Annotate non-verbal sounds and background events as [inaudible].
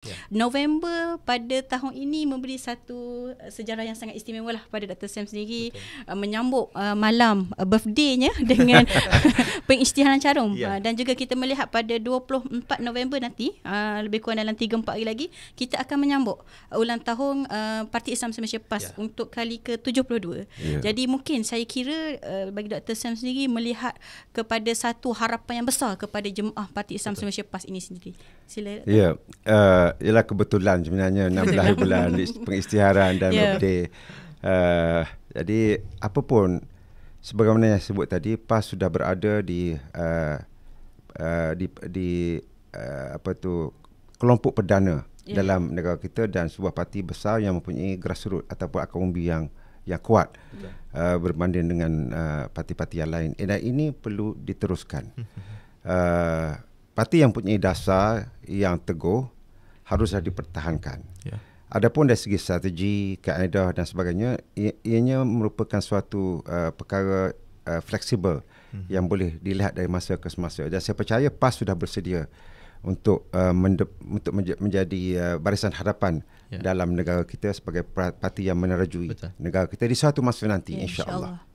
Yeah. November pada tahun ini memberi satu eh, sejarah yang sangat istimewa lah pada Dr. Sam sendiri uh, menyambut uh, malam uh, birthday-nya dengan [laughs] pengisytiharan carum yeah. Ya. dan juga kita melihat pada 24 November nanti uh, lebih kurang dalam 3-4 hari lagi kita akan menyambut ulang tahun uh, Parti Islam semasa PAS yeah. untuk kali ke-72 yeah. jadi mungkin saya kira uh, bagi Dr. Sam sendiri melihat kepada satu harapan yang besar kepada jemaah Parti Islam semasa PAS ini sendiri sila ya yeah. uh, ialah kebetulan sebenarnya 16 [laughs] bulan pengisytiharan dan yeah. Ya. uh, jadi apapun sebagaimana yang sebut tadi PAS sudah berada di uh, uh, di di uh, apa tu kelompok perdana yeah. dalam negara kita dan sebuah parti besar yang mempunyai grassroots ataupun akar umbi yang yang kuat okay. Ya. uh, berbanding dengan uh, parti-parti yang lain dan ini perlu diteruskan uh, parti yang mempunyai dasar yang teguh haruslah dipertahankan yeah. Adapun dari segi strategi, kaedah dan sebagainya, ianya merupakan suatu uh, perkara uh, fleksibel mm-hmm. yang boleh dilihat dari masa ke semasa. Dan saya percaya PAS sudah bersedia untuk uh, untuk menj- menjadi uh, barisan hadapan yeah. dalam negara kita sebagai parti yang menerajui Betul. negara kita di suatu masa nanti, yeah, insya-Allah. Insya